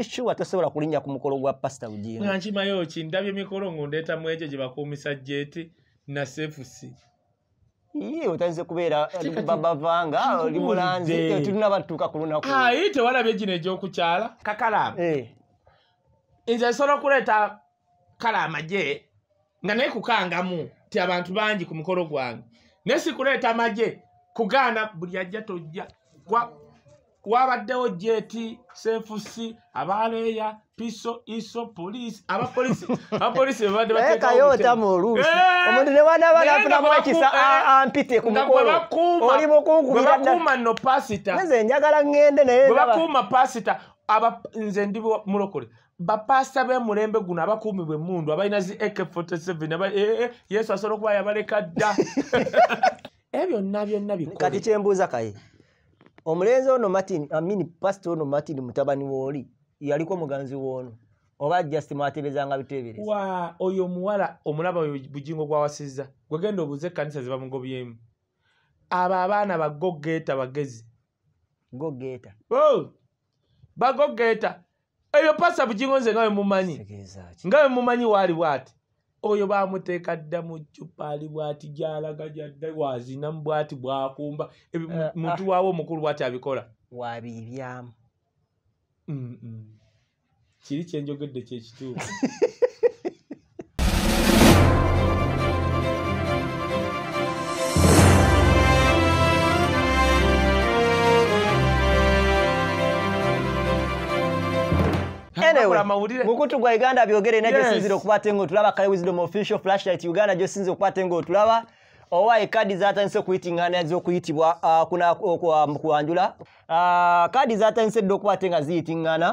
Joshua tasobola kulinnya ku mukolo gwa pasita bugingo nkimayo ki ndabye emikolo ng'ondeetamu egyo gye bakuumisa jeti na sefusi ye otayinza kubeera babavanga eh, oli mulanze eh, tulina batuuka ku lunaku ayi tewalabye gino egy'okukyala kakalaamu eh. nze nsobola okuleeta kalaamagye nga naye kukangamu ti abantu bangi ku mukolo gwange naye sikuleeta magye kugaana buli ajja tojja gwa kuwabaddewo jeti senfusi abaleeya piso iso polisi abapolisi abapolisi ebadeyekayootamu oluusi omuntu ne wana banafunamuekisa ampite ku mukololi mukungubwebakuuma no pasita nze njagala ŋŋende naye webakuuma pasita nze ndi mulokole bapasita b'emulembe guno abakuumi bwe mundu abalina zi ak 47 e- e- e, yesu asobola okuba yabaleka dda ebyonna eh, byonna bikati kyembuuza kaye omulenzi ono martin amini pasito ono martin mutabani wooli yaliko muganzi woono oba just mwatebezanga bitebereza wa oyo omuwala omulaba oyo bugingo gwawasiza gwegenda obuze ekkanisa zebamugobyemu abo abaana bagogeeta bagezi gogeeta oh, bagogeeta ebyo pasa bugingo nze nga we mumanyi nga we mumanyi waali bwati oyo bamuteeka dda mu cupa ali bwati gyalaga gyadda wazinamu bwati bwakumba eh, ah. muntu waawo omukulu bwati abikola wabiibyamu kiri kyenjogedde kyekituufu amawulire mukutu gwa uganda byogere era gyosinzire okubata engo tulaba kale wisdom official flashlight uganda gyosinzire okubata engo tulaba owa ekaadi zatandise okuyitiŋŋana zokuyitibwa uh, mukuwanjula um, uh, kaadi zatandise dde okubate nga ziyitiŋŋana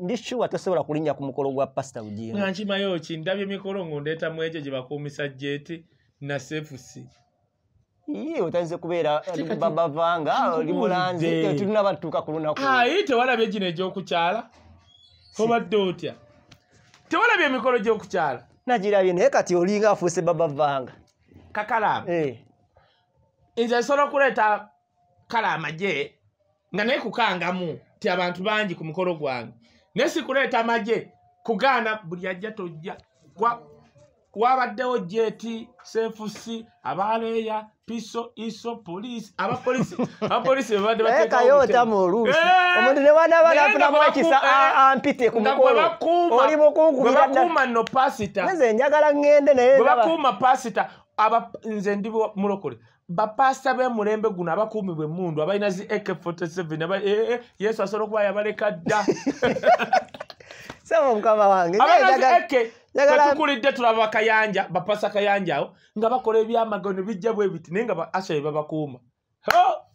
ndikikiwa tosobola kulinnya ku mukolo gwa pasita bugina nkimayo ki ndabye emikolo ngondeetamu ekyo gye bakuumisa jeti na sefusi otandise kubeera uh, babavanga olimulanzi tulina batutuuka ku lunaku ayi tewalabye gino egyokukyala obadde otya tewalabye emikolo gyokukyala nagirabye naye kati olinga afuuse baba vanga kakalaama eh. nze nsobola okuleeta kalaama gye nga naye kukangamu ti abantu bangi ku mukolo gwange naye sikuleeta amagye kugaana buli ajja tojja wabaddewo jeti senfusi abaleeya piso iso polisi abapolisi abapolisi bade batekayo tamuru eh! omuntu ne wana bana afuna mwekisa ampite ku mukolo bakuma olimo kungu bakuma no pasita nze njagala ngende naye bakuma pasita aba nze ndi mulokole bapasta be mulembe guno abakumi bwe mundu abalina zi ak 47 aba eh, eh, yesu asobola okuba yabaleka dda ssebo mukama wange abalina zi ake tukulidde tulaba bakayanja bapasa kayanja awo nga bakola ebyamagao ne bijja bwe biti naye nga baashayi babakuuma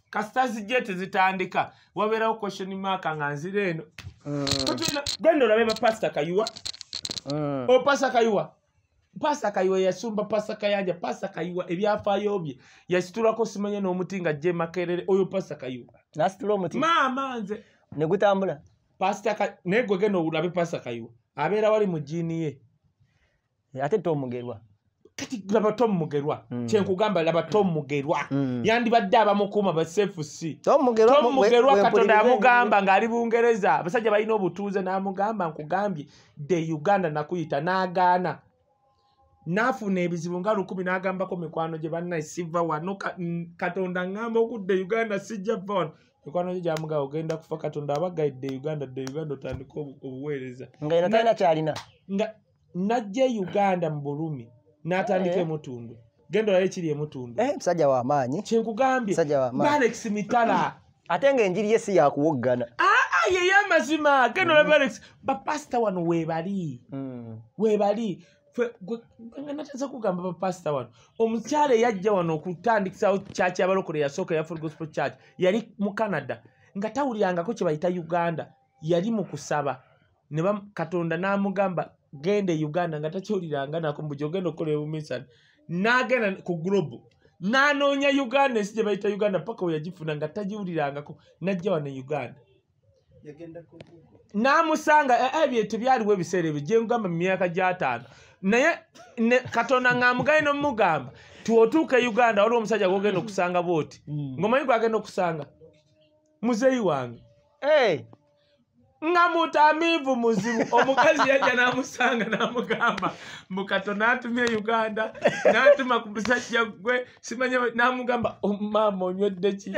kasitazi gye tezitandika wabeerawo question maaka nga nzira eno genda mm. olabe bapasita kayiwa mm. opasa oh, kayiwa pasa kayiwa yasumba pasa kayanja pasa kayiwa ebyafaayo bye yasitulako simanye n'omuti nga gye makerere oyo pasa kayiwamaama nze negutambula pasta naye gwe genda olabe pasa kayiwa abeera wali mu jiini ye Eh, ate tomugerwa kati laba tomugerwa mm. kyenkugamba laba tomugerwa mm. yandibadde abamukuuma basefusitomugerwa katonda yamugamba ng'ali bungereza abasajja balina obutuuze n'amugamba nkugambye the uganda nakuyita n'agaana naafuna ebizibu nga lukumi n'agambako mikwano gye bannaye siva wano mm, katonda ngamba okudde uganda sijja va wano mikwano gye gyamugamba ogenda kufa katonda abagaidde uganda de uganda otandika obuweereza nga ena talina kyalina najja e uganda mu bulumi n'atandika eh. emutundu genda olaye kiri emutundu eh, musajja wamaanyi kyenkugambye alex mitala ate ngaenjiri ye si yakuwoggana ah, ah, yeyo amazima genda olaba mm. alex bapasita wano webali mm. webali nateza kugamba bapasita wano omukyala eyajja wano okutandikisawo chaci abalokole yasooka eya fogospel church yali mu canada nga tawulirangako kye bayita uganda yali mu kusaba katonda n'amugamba genda e uganda nga takyoliranga nako mbuja ogenda okukola ebuminsani n'agenda ku globu n'anoonya uganda ensi gye bayita uganda paka weyagifuna nga tagiwulirangako n'ajja wano e uganda n'amusanga ebyo e, tebyaliwo ebiseera ebyo gyengamba mu myaka gyataano naye katonda ng'amugaye nomugamba tiotuuka e uganda waliwo omusajja gogenda okusanga bwoti mm. ngaomanyi gwagenda okusanga muzeeyi wange nga mutamivu muzibu omukazi yajja namusanga namugamba mukato natumye uganda natuma kumusajja gwe simanya namugamba omumama onywedde ki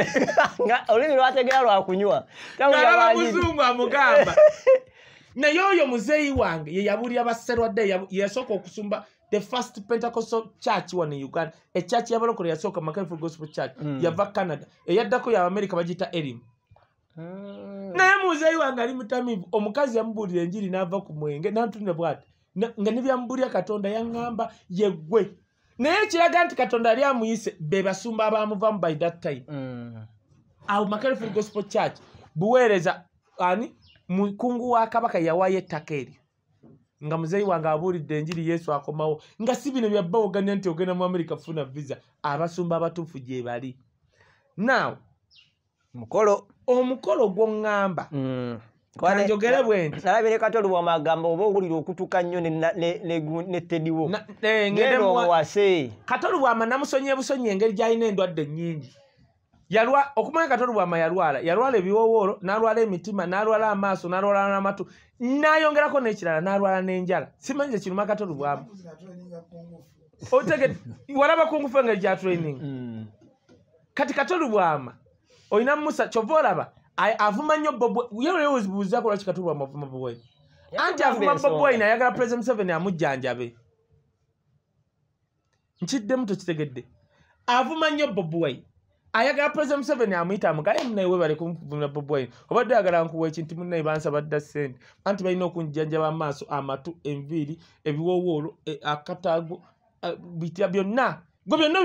olulimi lwategera lwakunywa nalaba muzungu amugamba naye oyo muzeeyi wange yeyabulira baserwadde yasooka okusumba the first pentecostal church wano e uganda echurch yabalokola yasooka makerfu gospel church mm. yava canada eyaddako yaamerica bagiyita erimu Hmm. naye muzeeyi wange ali mutamivu omukazi yamubuulira enjiri n'ava ku mwenge n'antunire bw'ati nga ne byamubuulira katonda yaŋŋamba yeggwe naye ekiraga nti katonda ali amuyise be basumba abamuvamu by that time hmm. awo makerefu gospel church buweereza ani mukungu wa kabaka yawaayo ettaka eryo nga muzeeyi wange abuulidde enjiri yesu akomawo nga si bino byabbawogania nti ogenda mu america kufuna visa abasumba abatuufu gye bali now mukolo omukolo gwoŋŋamba mm. njogere bwe nti nalabirekati olubwamagambo oba owulira okutuka nnyo ne tediwo ngerowase kati olubwama namusonyi ebusonyi engeri gyalina endwadde nyingi okumanya kati olubwama yalwala yalwala ebiwowoolo n'alwala emitima n'alwala amaaso n'alwala n'amatu n'ayongerako n'ekirala n'alwala n'enjala simanyi ze kiruma kati olubwama otege walaba kungufu engeri gya training mm. kati kati olubwama oyina musa kyova olaba avuma nnyo bobwyeweebuuzako lwaki katuba muvuma bobwayi anti avuma bobwayi naayagala president museveni amujjanjabe nkiddemu tokitegedde avuma nnyo bobwayi ayagala president museveni amuyita amugaye munaiwe bali kuvumira bobwayi obadde ayagala nkuwa ekintu munai bansabadda ssente anti balina okunjjanjaba amaaso amatu enviiri ebiwowoolo e, akatago bitya byonna gwe byonna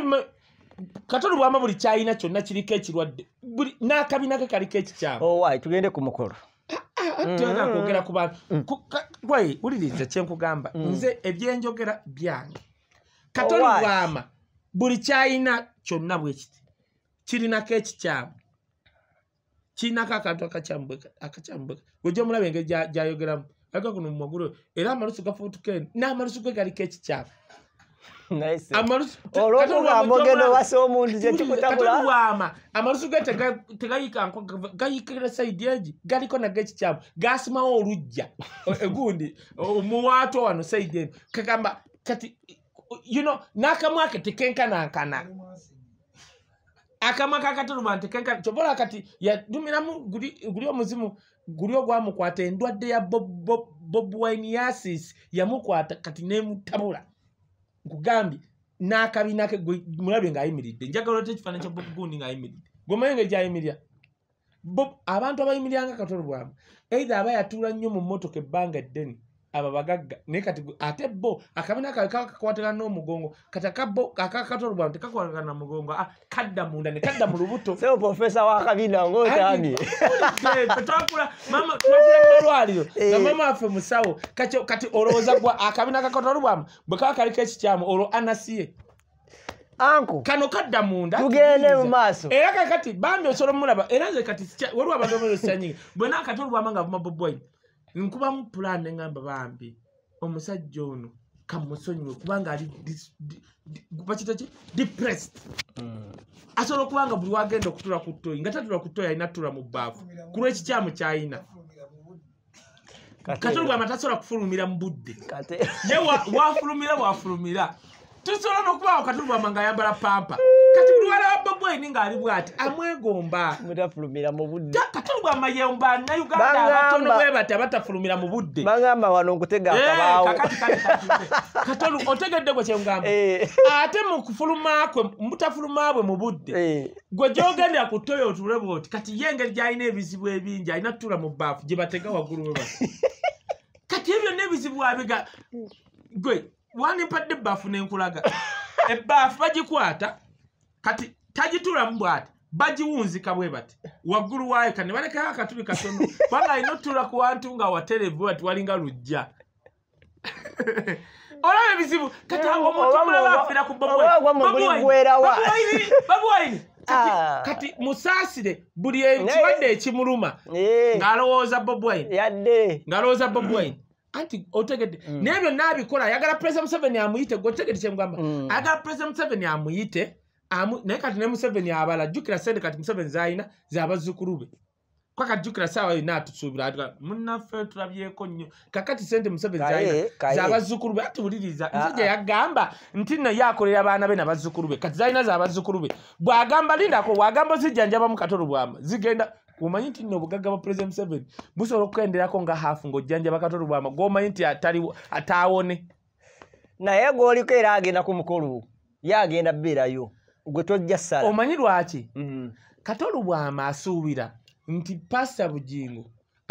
katono bwama buli kyayina kyonna kiriko ekirwadde n'akabina ke kaliko ekikyamu owaayi oh, tugende ku mukolo mm-hmm. tyoza kwogera ku bantu mm-hmm. wai wuliriza kyenkugamba mm-hmm. nze ebyenjogera byange oh, katono bwama buli kyayina kyonna bwekiti kirinako ekikyamu kirinako akantu akakyamubweka wejja omulaba engeri gyayogeramu aga kuno mumagulu era amalusu gafuutukeni n'amalusu ge galiko ekikyamu olwokuba oh, mbogendo wasa omuntu zetukutabulawama amalusu ge tegayikangayikira saidi egi galiko nagekikyamu gasimawo olujja egundi omuwaato wano saidi eno kagamba kati yuno nakamwake tekenkanankana akamwaka akatalubanti tekenkana kyobola kati yadumiramu guli omuzimu guli ogwamukwata endwadde ya bobuwainiasis yamukwata kati nemutabula nkugambye n'akabiina ke mulabye ng'ayimiridde njagala ti ekifaananyi kya bobgundi ng'ayimiridde gwemanye nga gyayimirira abantu abayimiryanga katolo bwabwe eitha aba yatuula nnyo mu mmotoka ebbanga eddene aba bagagga naye kati ate bo akabina kale kakakwatagana n'omugongo kati akabo akakatolubwano tekakwatagana na mugongo a ah, kadda munda ne kadda mu lubuto sebo profesa wakabina ngotani tetwakula mama twakirakolwaliro eh. nga mama waffe musawo kati kati olowooza gwa akabina akakatolubwamu bwe kaba kali kekikyamu olwo anasiye anku kano kadda munda tugende mumaaso era kakati bambi osolo mulaba era nze kati waliwo abantu bamaosanyingi bwena akatolubwama nga vuma bobwaine nkubamu pulaani ne ŋŋamba bambi omusajja ono kamusonyiwe kubanga ali bakita ki depressed hmm. asobola okuba nga buli wagenda okutula ku toyi nga tatula ku toyi alina tutula mu bbaafu ku lwekikyamu kyayina katolugamba tasobola kufulumira mu budde ye wafulumira wafulumira tusobola nokuba wakatuluba manga ayambala pampa kati mulwala wa bobwaini ngaali bwati amwegombatafulumira mubudde katuluba mayomba na uganda abatono webati abatafulumira mu budde bagamba wano nkutega akabaawokatolu eh, otegedde gwe kyengamba eh. ate mukufulumakwe mutafulumabwe mu budde eh. gwe gyogendera ku toyo otulebwa oti kati ye engeri gyalina ebizibu ebingi alina tutula mu baafu gye batega waggulu webati kati ye byonna ebizibu abiga gwe wandimpadde ebbaafu nenkulaga ebbaafu bagikwata kati tagitulamu bwati bagiwunzika bwe bati waggulu waayo kane balekeo akatubi katono kubanga alina otutula ku wantu nga waterevu bati walinga lujja olaba ebizibu kati omuntu omulaba afiira ku babuwaini ah. kati musaasire buli ekirwadde ekimuluma eh. ng'alowooza bobwaini ngalowooza bobwaini anti otegedde mm. naye byonna abikola ayagala pulezida museveni amuyite gweotegedde kyemugamba mm. ayagala pulezida museveni amuyite naye kati ne museveni abala jjukira sente kati museveni zalina zabazzukulu be kakajjukira saawa yonna atusuubira munaffe tulabyeko nnyo kakati sente museveniina zabazzukulu be atiwuliriza ah, nsija ah. yagamba nti naye akolera abaana be nabazzukulu be kati zalina zabazzukulu be bwagamba lindako bwagamba ozijjanjabamu katolo bwama zigenda kumanyi nti nno obugagga bwa president seven busobola okukenderako nga haafu ngaojjanja bakatoto bwama gomanyi nti ataawone naye gooliko era agenda ku mukolu ye agenda bbeerayo gwe tojja sala omanyi lwaki mm-hmm. katolu bwama asuubira nti pasa bugingo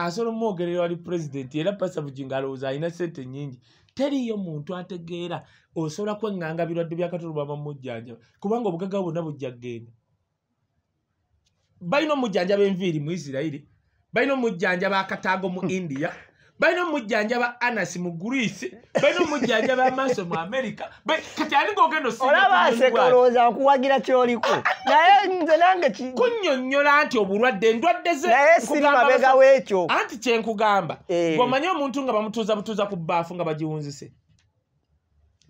asobola omwogerera wali purezidenti era pasa bugingo alowooza alina sente nyingi teriyo muntu ategeera osobola kweŋŋanga birwadde bya katolu bwama mujjanjaba kubanga obugagga bwonna bujja genda balina omujjanjaba enviiri mu isirairi balina omujjanjaba akataago mu hmm. india balina omujjanjaba anas mu greece balina omujjanjaba amaaso mu america kati alinga ogenda olabasekalooza okuwagira kyoliko ah, ah, ah. naye nze nange kunyonnyola nti obulwadde endwadde zenaye sirimabega weekyo anti kyenkugamba bwomanye eh. omuntu nga bamutuuza butuuza ku baafu nga bagiwunzise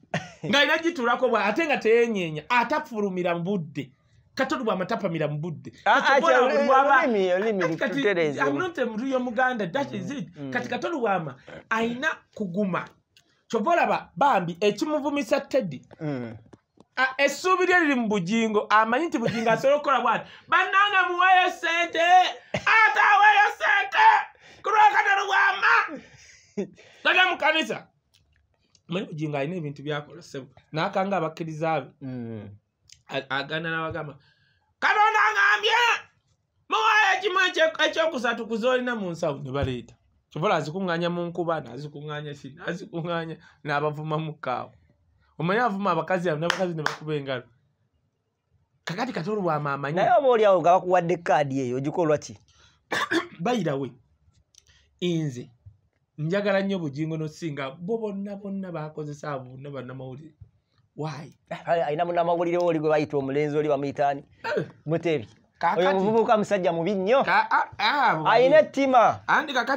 ngaayina gitulako bwa ate nga teyenyeenya atafulumira mu budde katolu bwamatapamira mu buddeomuganda kati mm, mm. katolu wama aina kuguma kyova olaba bambi ekimuvumisa teddi mm. essuubi lyo liri mu bujingo amanyi nti bujingo asobola okukola bwati bannanga muweeyo sente ate aweeyo sente kulwakatalu bwama tada mu kanisa manyi bujingo alina ebintu byakola sebu naakanga abakkirizaabe agana nabagamba katonda agambye muwayo ekimu ekyokusatu kuzolina mu nsawo nebaleeta kibola azikuŋŋanya mu nkuba nazikuŋŋanya si nazikuŋŋanya n'abavuma mukaawo omanye avuma abakazi abo nabakazi nebakuba engalo kakati kati olwamaamanyinaye oba oliawo nga bakuwadde kaadi eyo ogikolwa ki bayirawe nze njagala nnyo obugingo nosinga bo bonna bonna bakozesa abo bonna banamawulire alina munamawulire oli gwe bayita omulenzi oli bamuyitaani eh. mutebi oyo omuvubuka musajja mubi nnyo ah, ah, alina ettima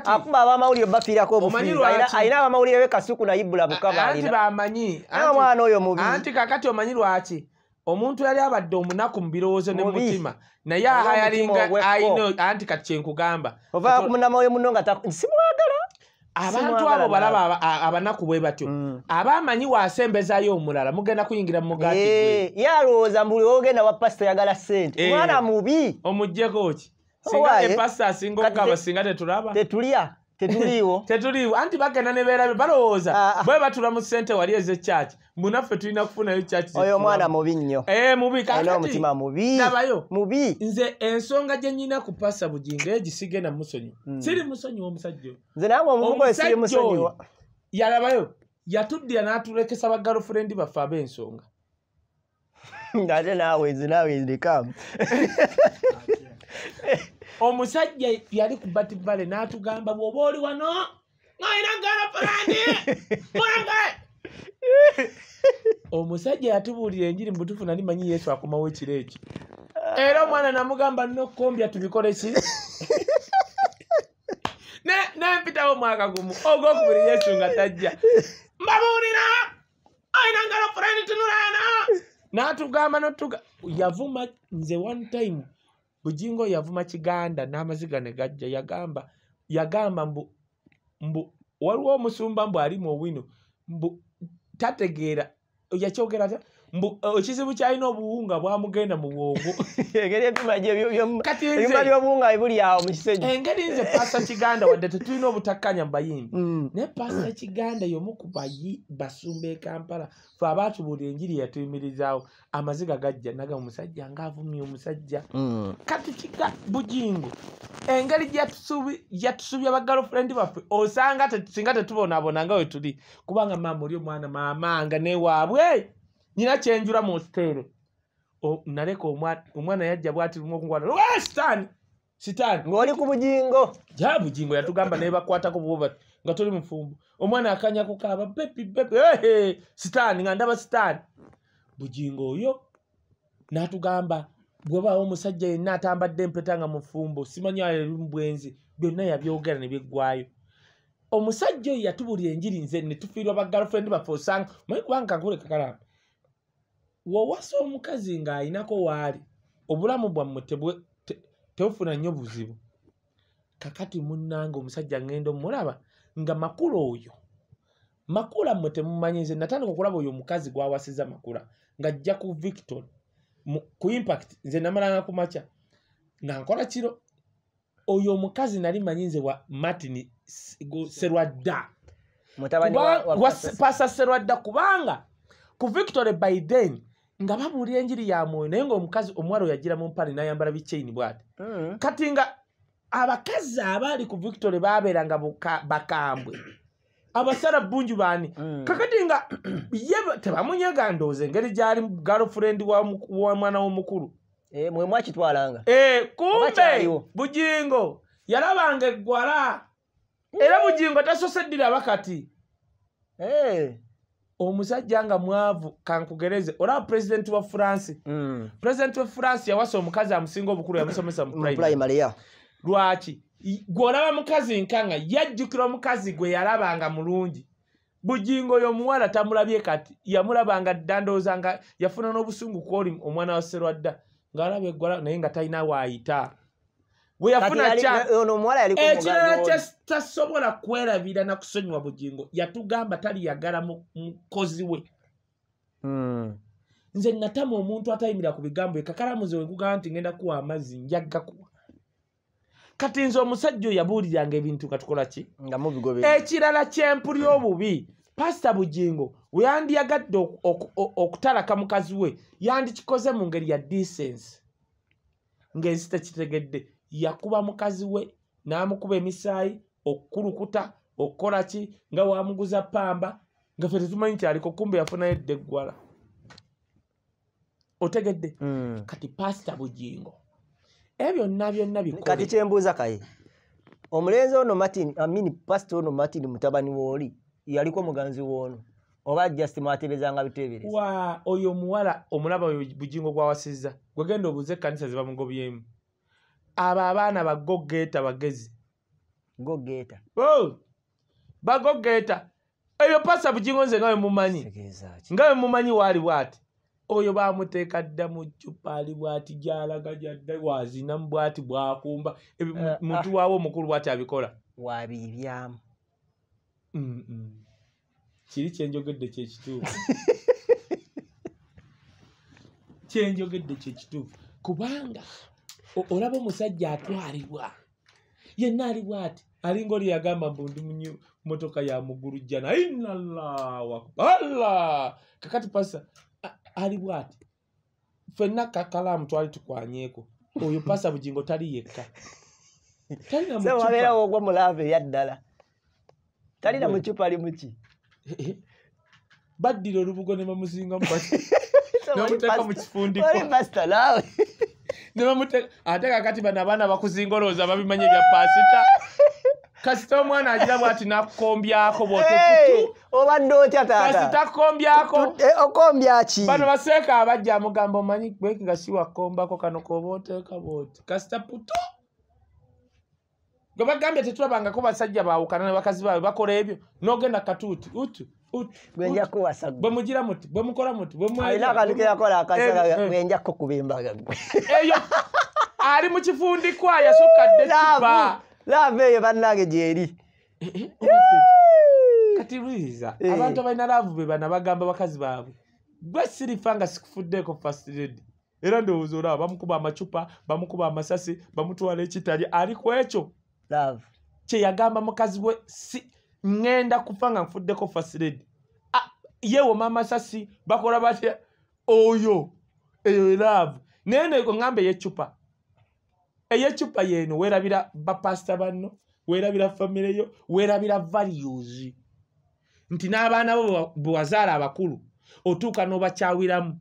akuba abamawulire bafiirako obufuialina abamawulire be kasuku nayibula mukamaomwana oyo mubinti kakati omanyi lwaki omuntu yali abadde omunaku mubirowoozo nemutima naye aha yalinga ayina anti kati kyenkugamba ovaa kumunamawulire muno nga simwagala abantu abo balaba abanaku bwe batyo mm. aba amanyi waasembezayo omulala mugenda kuyingira mu mugaati eh, ye alowooza mbuli ogenda wa pasito yagala sente eh. mwana mubi omugjeko ki epasito asinga okukaba singa tetulaba tetulya tetuliiwo tetuliiwo anti bagenda ne beerabe balowooza ah, ah. bwe batula mu ssente wali eze caci munaffe tulina kufunayo caci oyo omwana mubi nnyo mubiomutima eh, mubi abayo mubi nze ensonga gye nnyina kupasa bujinga egisigena musonyiwa hmm. siri musonyiwa omusajja nze nange omuuomusajjaoyo yalabayo yatuddira n'atulekesa bagalofurendi baffe ab'ensonga ate nawe nze nawe ndikamu omusajja yali ku batibale n'atugamba bw'oba oli wano ngaolina gana fulani mulange omusajja yatubuulira enjiri mubutuufu nali manyi yesu akomawo ekiro ekyo era omwana namugamba nokombya tubikoleki nempitawo omwaka gumu ogwokubiri yesu nga tajja mbabuulira olina ngalo fulani tunulaana natugamba notuga yavuma nze one time bugingo yavuma kiganda n'amaziga ne gajja yagamba yagamba mbu mbu waliwo omusumba mbu ali mu wino mbu tategeera yakyogera ekizibu eh, kyalina obuwunga bwamugenda mu bwongoebyobuwunga bulyawo mukisengeri nze pasa kiganda wadde tetulina obutakkanya mubayimbi mm. naye pasa kiganda yomu ku bayi basumba ekampala fe abatubuula enjiri yatuyimirizaawo amaziga gajja naga omusajja ngaavumye mm. omusajja kati kika bugingo engeri gyatusubya bagalofrendi baffe osanga singa tetubonaabonanga wetuli kubanga maama oli omwana maamanga newaabwe nyina kyenjula mu hostere naleka omwana yajja bwatirimu okungwanaaani sitaani ngaoli ku bujingo ja bujingo yatugamba nebakwatako buba nga tuli mufumbo omwana akanya kukaaba bepi bepi sitaani nga ndaba sitaani bujingo oyo natugamba bwebawo omusajja yenna atambadde empeta nga mufumbo simanyiwalimubwenzi byonna yabyogera nebyeggwayo omusajja oyo yatubuli enjiri nze netufiirwa ba garlfrend bafe osanga mayi kubanga kankole kakalamba wowasa omukazi ng'ayinako waali obulamu bwammwe tebufuna nnyo buzibu kakati munnange omusajja ngenda omulaba nga makula oyo makula mmwe temumanyize natandika okulaba oyo omukazi gwawasiza makula ngajja ku victor ku impact nze namalanga ku makya nga nkola kiro oyo omukazi nali manyi nze wa martin serwadda pasa serwadda kubanga ku victory by then nga babuulira enjiri ya mwoyo naye ngaomukazi omuwala oyagira mu mpale nayambala bichaini bwate hmm. kati nga abakazi abaali ku victory baberanga bakambwe abasara bungi baani hmm. kakati nga ye tebamunyega ndoozi engeri gyali garlfriend wa mwana womukulu eh, mwemwakitwalanga eh, kumbe bugingo yalabanga eggwala hmm. era bugingo tasosa eddira bakati eh. omusajja nga mwavu kankugereze olaba pulezidenti wa france mm. pulezidenti wa france yawasa omukazi amusinga obukulu yamusomesa muprimary mm, lwaki gweolaba mukazi nkanga yajjukira omukazi gwe yalabanga mulungi bugingo oyo omuwala tamulabye kati yamulabanga ddandowoozanga yafuna n'obusungu kwoli omwana wa serwadda ngaalaba eggwala naye nga talina waayita weyafuna ekirala eh, eh, kyetasobola kwerabira nakusonyiwa bugingo yatugamba taliyagala mukozi we hmm. nze natama omuntu atayimira ku bigambo ekakalamuze wekugamba nti ngenda kuwa amazzi njagakuwa kati nze omusajja oyo yabuuliranga ebintu katukolaki ekirala kyempuli obubi pasita bugingo weyandiyagadde okutalaka mukazi we yandikikoze mu ngeri ya disensi ngaensi tekitegedde yakuba mukazi we n'amukuba emisaayi okukulukuta okukola ki nga wamuguza pamba nga fe tetumanyi nti aliko kumbe yafunayo edda eggwala otegedde hmm. kati pasita bugingo ebyonna byonna bikati kyembuuza kaye omulenzi ono martin amini pasita ono martin mutabani wooli yaliko muganzi woono oba just mwaterezanga bitebereza oyo omuwala omulaba oyo bugingo gwawasizza gwegenda obuuza ekkanisa zebamugobyemu abo abaana bagogeeta bagezi gogeeta oh, bagogeeta ebyo paasa bugingo nze nga we mumanyi nga we mumanyi waalibw ati oyo bamuteeka dda mu cupa alibwati gyalaga gyadda wazinamu bwati bwakumba eh, muntu ah. waawo omukulu bwati abikola wabiibyamu kiri kyenjogedde kyekituufu kyenjogedde kyekituufu kubanga olaba omusajja atwalibwa yenna alibwa ati alinga oli yagamba mbundimunyi motoka ya mugulu jana inallah wakballa kakati pasa alibwa ati fenna kakalamu twali tukwanyeeko oyo pasa bugingo tali yekka talinawabeerawo ogwa mulaava eya ddala talina mucupa ali muki baddira olubugo ne bamuzingamu namuteeka mukifundikoalimasta naawe ate kakati bano abaana bakuzinga olowooza babimanye bya pasita kasita omwana agirabw ati nakukombyako obadde otyatatakukombyakobano eh, baseeka abajja amugamba omanyi gwekigasi wakombako kano koba oteeka bwoti kasita puto gwe bagambye tetulabangako basajja bawukana ne bakazi baabwe bakola ebyo n'ogenda katuuti utu Eh, eh. ali mukifundikwa yasukaddeaeyo banange gyeri eh, kati lwiza abantu abalina laavu be bana bagamba bakazi baabwe gwe sirifa nga sikufuddeeko fastred era ndowooza olaba bamukuba amacupa bamukuba amasasi bamutwala ekitalya ali kw ekyo kyeyagamba mukazi we si ngenda kufa nga nfuddeko fasiredi yewoma amasasi bakola batya oyo eyo elaavu naye neko ŋŋamba eyecupa eyecupa yeeno weerabira bapasita banno weerabira famire yo weerabira values nti n'abaana bo bwewazaala abakulu otuuka n'obakyawiramu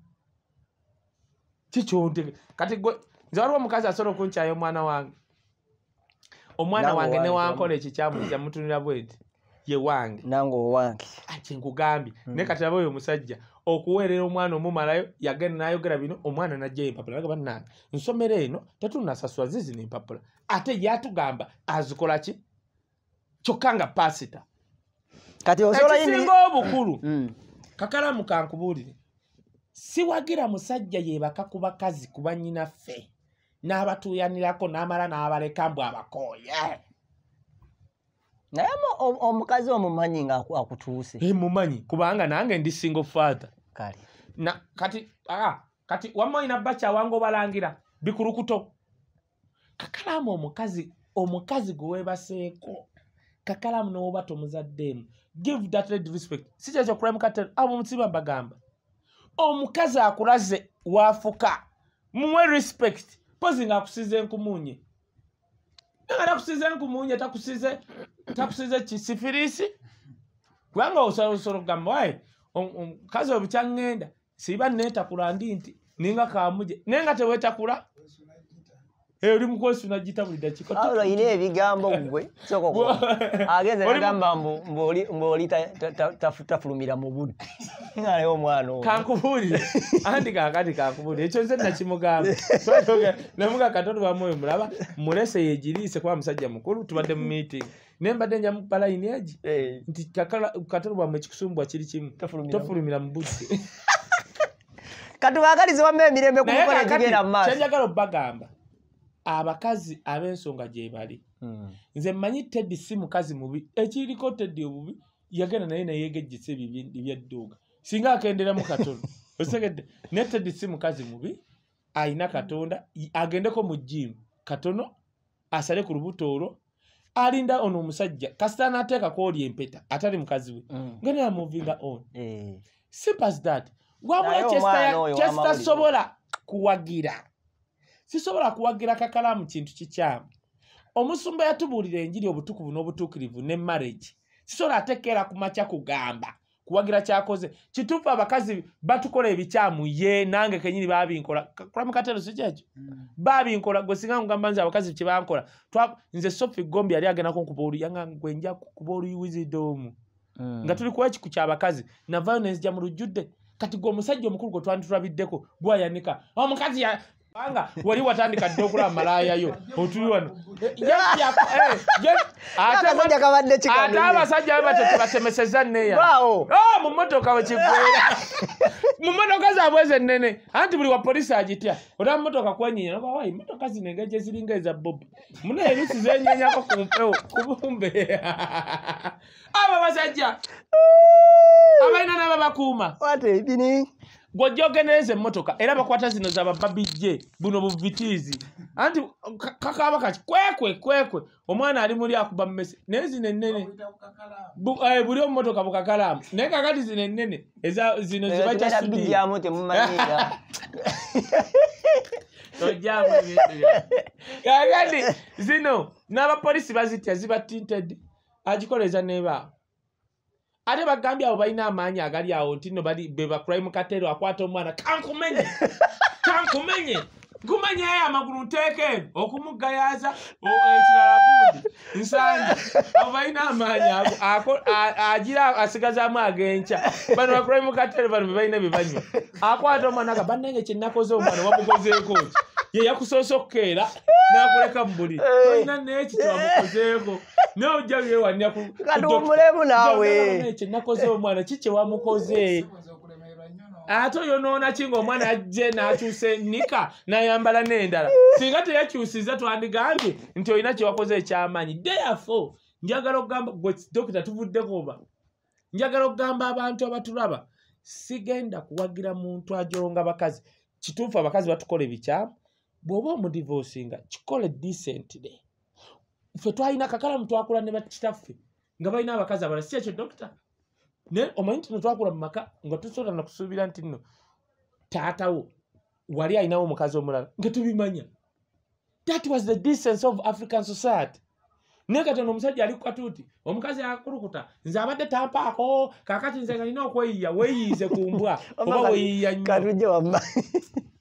kikyontege kati gwe nze waliwo omukazi asobola okunkyayo omwana wange omwana wange newankola ekikyamuja mutunira bwe nti ye wange nange owange kinkugambye mm. naye kati aba oyo omusajja okuweerera omwana omumalayo yagenda n'ayogera bino omwana najjayo empapula agaba nange nsomero eno tetunasasula zizi nempapula ate yatugamba azikola ki kyokka nga pasita ekisinga obukulu mm. kakalamu kankubuulire siwagira musajja yebaka ku bakazi ku banyinaffe n'abatuuyanirako n'amala n'abalekambw abakooye naye omukazi omumanyi nga akutuuse mumanyi kubanga nange ndi single father kale kati kati wamainaba kyawanga obalangira bikulukuto kakalamu omukazi omukazi gwewebaseeko kakalamu nowoba tomuzaddeemu give that red respect si kyekyo kulamu kate abo mutsiba mbagamba omukazi akulaze wafuka muwe respect pozi nga akusize enkumunye Kala kusize nku mwenye ta kusize ta kusize chisifirisi. Kwanga usoro usoro gambwai. Kazo bichangenda. Siba neta kula ndi inti. Ninga kamuje. Nenga teweta kula. eri mukwesi unagita buli dakiika pawulo ah, yina ebigambo gwe agenze nagamba ngoli tafulumira mu budde nalewo omwana kankubuulire andi kakati kankubuulire ekyo nze nakimugamba nemuga katoto bamwoyo mulaba mulese yegiriise kuba musajja mukulu tubadde mu meeting nembadde nja mubalayini egi nti katoto bwamwe ekikusumbwa kiri kimu tofulumira mu budde katubagalizi wamu emirembe kukola egigera mu maaso kyenjagala obbagamba abakazi ab'ensonga gye bali hmm. nze mmanyi teddi si mukazi mubi ekiriko teddi obubi yagenda naye neyegejjisa ebibindi byedduuga singa akenderamu katono osegedde naye teddi si mukazi mubi ayina katonda agendeko mu jimu katono asale ku lubuto olwo alinda ono omusajja kasita naateekakooli empeta atali mukazi we hmm. nga neyamuvinga on eh. sipas that wabula chester sobola kuwagira sisobola kuwagira kakala mu kintu kikyamu omusumba yatubuulira enjiri obutukuvu n'obutuukirivu ne marriage sisobola atekeera kumakya kugamba kuwagira kyakoze kituufu abakazi batukola ebikyamu ye nange kenyini babinkola kulamukatero si kyekyo mm. babinkola gwe singa nugamba nze abakazi kyebankola nze sofi gombi yali agenda kunkuba oluyanga gwenja kuba oluyiwizidoomu mm. nga tuli kuwa ekiku kyabakazi na violence jamulujjudde kati gwe omusajja omukulu gwe twanditulabiddeko gwayanika omukazi Banga, wali watandika dokula malaya yo. Otuyono. Yes, yes. Eh, yes. Ata basajja abato tubasemeseza neya. Wao. Oh, mumoto kawe chigwera. mumoto kaza abweze nene. Anti buli wa police ajitia. Oda mumoto kakwanyi, naba wai, mumoto kazi nengeje zilinga za bob. Mune elusi zenye nyako kumpeo, kumumbe. Aba basajja. Aba ina naba bakuma. What evening? bw'ojja ogendereza emmotoka era bakwata zino zababbabijje buno buvitiizi anti kakaba kaki kwekwe kwekwe omwana ali muli akuba mumesi naye zino ennene eh, buli omumotoka bukakalaamu naye kakati zino ennene zino zibakyasudiakati eh, zino n'abapoliisi bazitya ziba tinted agikoleza nebaawo ate bagambye abo balina amaanyi agali awo nti no bebakurayi mukateero akwata omwana kankumenye kankumenye nkumanyayo amagulu nteeka eno okumugayaza ekiralagundi eh, nsanja obalina amaanyi agira asigazaamu agenca bano bakurayi mukateero bano bebalina bebanywa akwata omwana aga bannange kyenakoze omwana wamukozeekoki ye yakusoose okukeera n'akuleka mu buli olina nekitwa mukozeeko naye ojja byewania kadumulemu naweekye nakoze omwana ki kyewamukoze ate oyonoona ki ngaomwana ajje n'akyusa ennika n'ayambala n'endala singa teyakyusiza twandigambye nti olina kyewakoze ekyamaanyi deyafo njagala okugamba gwe dokita tuvuddeko oba njagala okugamba abantu abatulaba sigenda kuwagira muntu ajolonga bakazi kituufu abakazi batukola ebikyamu bw'oba omudivoosi nga kikole decent day ffe twalina kakala mutwakula ne bakitaffe nga balina abakazi abalala si ekyo dokita naye omanyi nti netwakula mu maka nga tusobola nakusuubira nti nno taatawo wali alinawo omukazi omulala nga tubimanya that was the distance of african society naye katono omusajja ali kukatuuti omukazi akulukuta nze abadde tampaako kakati nze nga nina okweyiya weeyiize ku mbwa oba weyiya nnyo